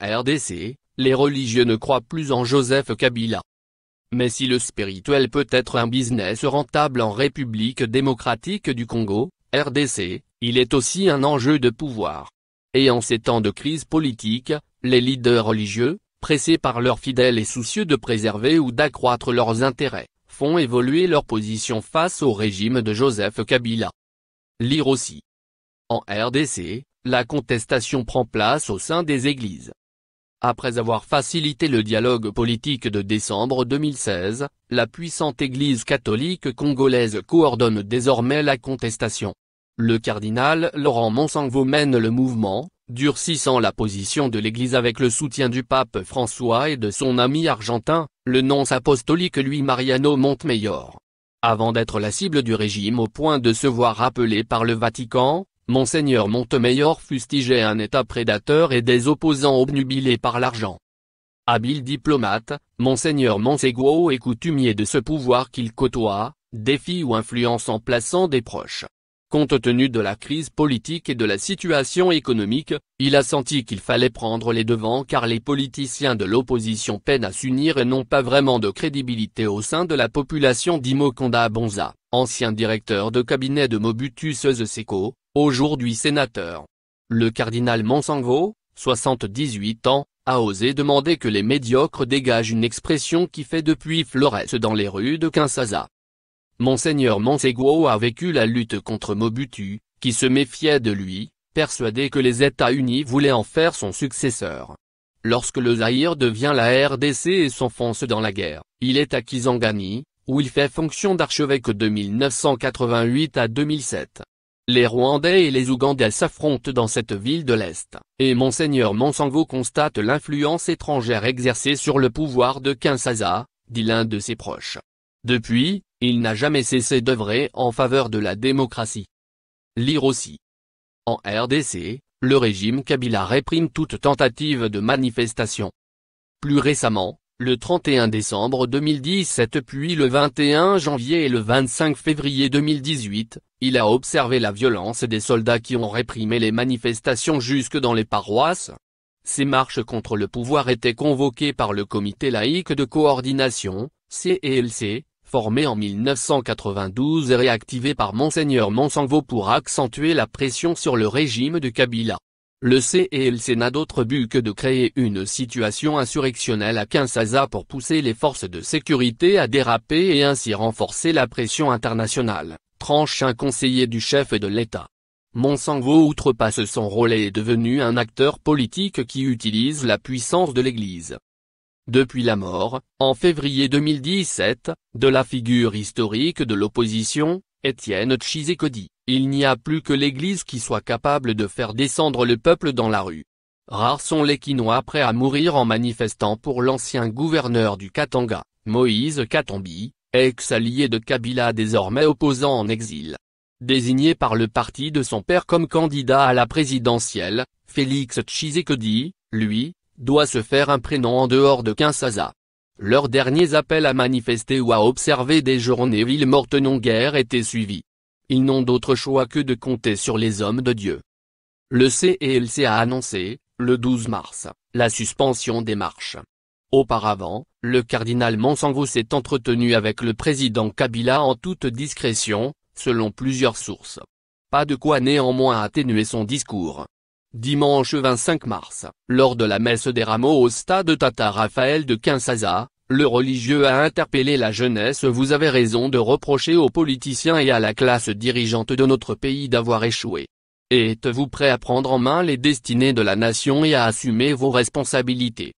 RDC, les religieux ne croient plus en Joseph Kabila. Mais si le spirituel peut être un business rentable en République démocratique du Congo, RDC, il est aussi un enjeu de pouvoir. Et en ces temps de crise politique, les leaders religieux, pressés par leurs fidèles et soucieux de préserver ou d'accroître leurs intérêts, font évoluer leur position face au régime de Joseph Kabila. Lire aussi. En RDC, la contestation prend place au sein des églises. Après avoir facilité le dialogue politique de décembre 2016, la puissante Église catholique congolaise coordonne désormais la contestation. Le cardinal Laurent Monsangvo mène le mouvement, durcissant la position de l'Église avec le soutien du pape François et de son ami argentin, le nonce apostolique lui Mariano Montemayor. Avant d'être la cible du régime au point de se voir rappelé par le Vatican, Monseigneur Montemayor fustigeait un État prédateur et des opposants obnubilés par l'argent. Habile diplomate, Monseigneur Monseguo est coutumier de ce pouvoir qu'il côtoie, défie ou influence en plaçant des proches. Compte tenu de la crise politique et de la situation économique, il a senti qu'il fallait prendre les devants car les politiciens de l'opposition peinent à s'unir et n'ont pas vraiment de crédibilité au sein de la population d'Imokonda Bonza, ancien directeur de cabinet de Mobutu Seko, aujourd'hui sénateur. Le cardinal Monsango, 78 ans, a osé demander que les médiocres dégagent une expression qui fait depuis Flores dans les rues de Kinshasa. Monseigneur monsego a vécu la lutte contre Mobutu, qui se méfiait de lui, persuadé que les États-Unis voulaient en faire son successeur. Lorsque le Zaïre devient la RDC et s'enfonce dans la guerre, il est à Kisangani, où il fait fonction d'archevêque de 1988 à 2007. Les Rwandais et les Ougandais s'affrontent dans cette ville de l'Est, et Monseigneur Monsango constate l'influence étrangère exercée sur le pouvoir de Kinshasa, dit l'un de ses proches. Depuis, il n'a jamais cessé d'œuvrer en faveur de la démocratie. Lire aussi. En RDC, le régime Kabila réprime toute tentative de manifestation. Plus récemment, le 31 décembre 2017 puis le 21 janvier et le 25 février 2018, il a observé la violence des soldats qui ont réprimé les manifestations jusque dans les paroisses. Ces marches contre le pouvoir étaient convoquées par le Comité laïque de coordination, CELC, formé en 1992 et réactivé par Monseigneur Monsangvo pour accentuer la pression sur le régime de Kabila. Le CELC n'a d'autre but que de créer une situation insurrectionnelle à Kinshasa pour pousser les forces de sécurité à déraper et ainsi renforcer la pression internationale tranche un conseiller du chef de l'État. Monsango outrepasse son rôle et est devenu un acteur politique qui utilise la puissance de l'Église. Depuis la mort, en février 2017, de la figure historique de l'opposition, Étienne Tshisekedi, il n'y a plus que l'Église qui soit capable de faire descendre le peuple dans la rue. Rares sont les Quinois prêts à mourir en manifestant pour l'ancien gouverneur du Katanga, Moïse Katombi ex-allié de Kabila désormais opposant en exil. Désigné par le parti de son père comme candidat à la présidentielle, Félix Tshisekedi, lui, doit se faire un prénom en dehors de Kinshasa. Leurs derniers appels à manifester ou à observer des journées villes mortes non guère été suivis. Ils n'ont d'autre choix que de compter sur les hommes de Dieu. Le CELC a annoncé, le 12 mars, la suspension des marches. Auparavant, le cardinal Monsango s'est entretenu avec le président Kabila en toute discrétion, selon plusieurs sources. Pas de quoi néanmoins atténuer son discours. Dimanche 25 mars, lors de la messe des rameaux au stade Tata Raphaël de Kinshasa, le religieux a interpellé la jeunesse Vous avez raison de reprocher aux politiciens et à la classe dirigeante de notre pays d'avoir échoué. Êtes-vous prêt à prendre en main les destinées de la nation et à assumer vos responsabilités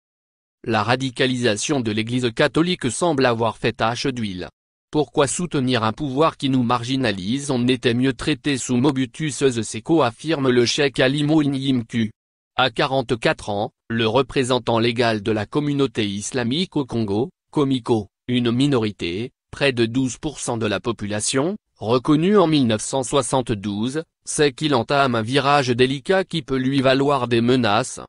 la radicalisation de l'Église catholique semble avoir fait tache d'huile. Pourquoi soutenir un pouvoir qui nous marginalise On était mieux traité sous Mobutus Seko affirme le cheikh Ali Mounimku. À 44 ans, le représentant légal de la communauté islamique au Congo, Komiko, une minorité, près de 12% de la population, reconnue en 1972, sait qu'il entame un virage délicat qui peut lui valoir des menaces.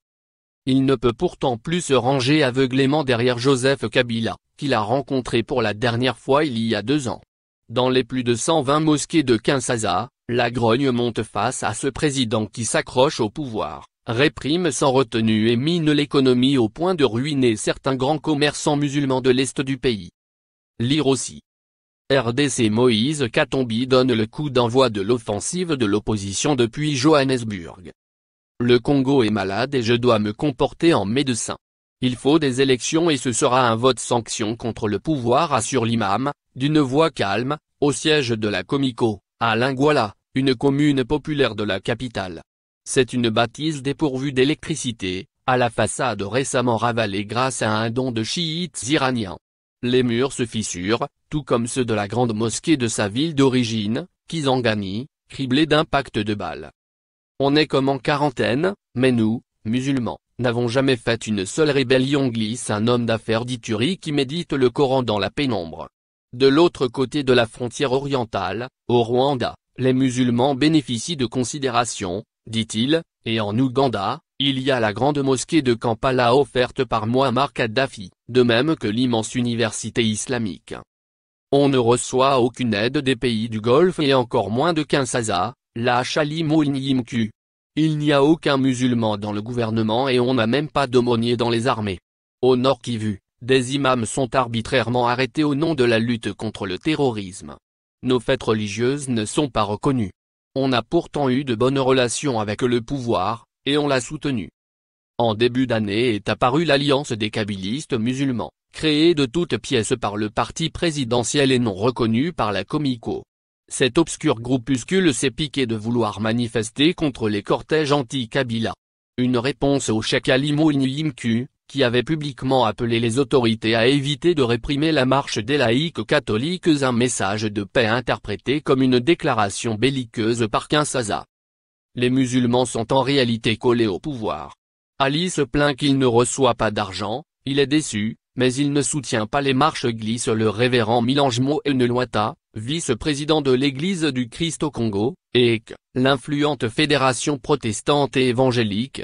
Il ne peut pourtant plus se ranger aveuglément derrière Joseph Kabila, qu'il a rencontré pour la dernière fois il y a deux ans. Dans les plus de 120 mosquées de Kinshasa, la grogne monte face à ce président qui s'accroche au pouvoir, réprime sans retenue et mine l'économie au point de ruiner certains grands commerçants musulmans de l'Est du pays. Lire aussi. RDC Moïse Katombi donne le coup d'envoi de l'offensive de l'opposition depuis Johannesburg. Le Congo est malade et je dois me comporter en médecin. Il faut des élections et ce sera un vote sanction contre le pouvoir assure l'imam, d'une voix calme, au siège de la Comico, à Linguala, une commune populaire de la capitale. C'est une bâtisse dépourvue d'électricité, à la façade récemment ravalée grâce à un don de chiites iraniens. Les murs se fissurent, tout comme ceux de la grande mosquée de sa ville d'origine, Kizangani, criblée d'impacts de balles. On est comme en quarantaine, mais nous, musulmans, n'avons jamais fait une seule rébellion glisse un homme d'affaires d'Iturie qui médite le Coran dans la pénombre. De l'autre côté de la frontière orientale, au Rwanda, les musulmans bénéficient de considération, dit-il, et en Ouganda, il y a la grande mosquée de Kampala offerte par Muammar Kadhafi, de même que l'immense université islamique. On ne reçoit aucune aide des pays du Golfe et encore moins de Kinshasa, la Il n'y a aucun musulman dans le gouvernement et on n'a même pas d'aumônier dans les armées. Au Nord Kivu, des imams sont arbitrairement arrêtés au nom de la lutte contre le terrorisme. Nos fêtes religieuses ne sont pas reconnues. On a pourtant eu de bonnes relations avec le pouvoir, et on l'a soutenu. En début d'année est apparue l'Alliance des Kabylistes musulmans, créée de toutes pièces par le parti présidentiel et non reconnue par la Comico. Cet obscur groupuscule s'est piqué de vouloir manifester contre les cortèges anti-Kabila. Une réponse au Ali Alimo qui avait publiquement appelé les autorités à éviter de réprimer la marche des laïcs catholiques un message de paix interprété comme une déclaration belliqueuse par Kinshasa. Les musulmans sont en réalité collés au pouvoir. Ali se plaint qu'il ne reçoit pas d'argent, il est déçu, mais il ne soutient pas les marches glisse le révérend Milange Loita, vice-président de l'Église du Christ au Congo, et l'influente fédération protestante et évangélique.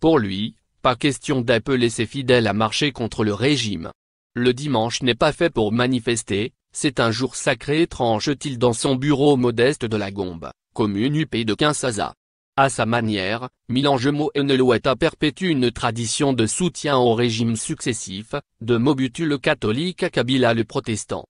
Pour lui, pas question d'appeler ses fidèles à marcher contre le régime. Le dimanche n'est pas fait pour manifester, c'est un jour sacré tranche-t-il dans son bureau modeste de la Gombe, commune UP de Kinshasa. À sa manière, Milan et a perpétue une tradition de soutien au régime successif, de Mobutu le catholique à Kabila le protestant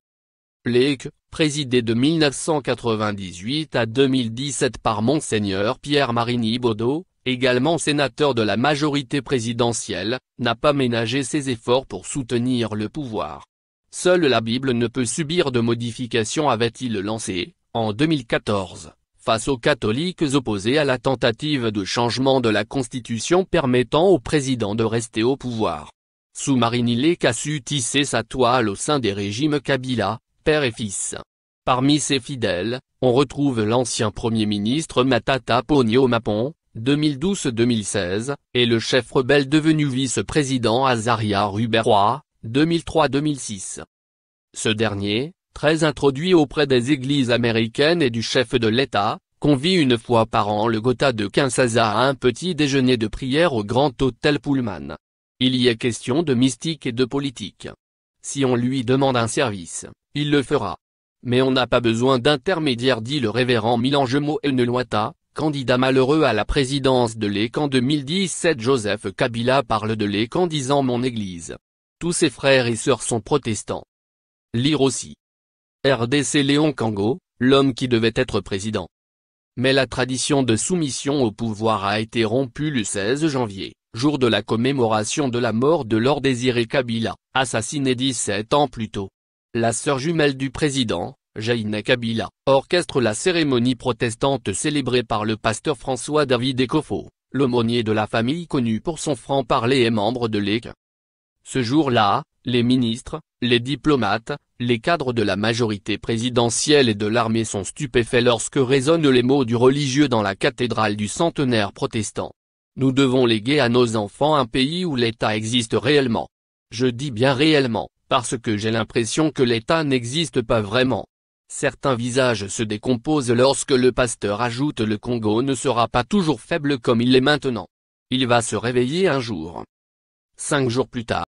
présidé de 1998 à 2017 par Monseigneur Pierre Marini Baudot, également sénateur de la majorité présidentielle, n'a pas ménagé ses efforts pour soutenir le pouvoir. Seule la Bible ne peut subir de modifications avait-il lancé, en 2014, face aux catholiques opposés à la tentative de changement de la Constitution permettant au président de rester au pouvoir. Sous Marini a su tisser sa toile au sein des régimes Kabila, père et fils. Parmi ses fidèles, on retrouve l'ancien Premier ministre Matata Ponyo Mapon, 2012-2016, et le chef rebelle devenu vice-président Azaria Ruberoa, 2003-2006. Ce dernier, très introduit auprès des églises américaines et du chef de l'État, convie une fois par an le Gotha de Kinshasa à un petit déjeuner de prière au Grand Hôtel Pullman. Il y est question de mystique et de politique. Si on lui demande un service, il le fera. Mais on n'a pas besoin d'intermédiaire dit le révérend Milan Moelneloata, candidat malheureux à la présidence de l'ECAN 2017 Joseph Kabila parle de l'ECAN en disant mon église. Tous ses frères et sœurs sont protestants. Lire aussi. RDC Léon Kango, l'homme qui devait être président. Mais la tradition de soumission au pouvoir a été rompue le 16 janvier, jour de la commémoration de la mort de Lord Désiré Kabila, assassiné 17 ans plus tôt la sœur jumelle du président, Jaïna Kabila, orchestre la cérémonie protestante célébrée par le pasteur François David Ekofo, l'aumônier de la famille connu pour son franc-parler et membre de l'EC. Ce jour-là, les ministres, les diplomates, les cadres de la majorité présidentielle et de l'armée sont stupéfaits lorsque résonnent les mots du religieux dans la cathédrale du centenaire protestant. Nous devons léguer à nos enfants un pays où l'État existe réellement. Je dis bien réellement, parce que j'ai l'impression que l'État n'existe pas vraiment. Certains visages se décomposent lorsque le pasteur ajoute le Congo ne sera pas toujours faible comme il l'est maintenant. Il va se réveiller un jour. Cinq jours plus tard,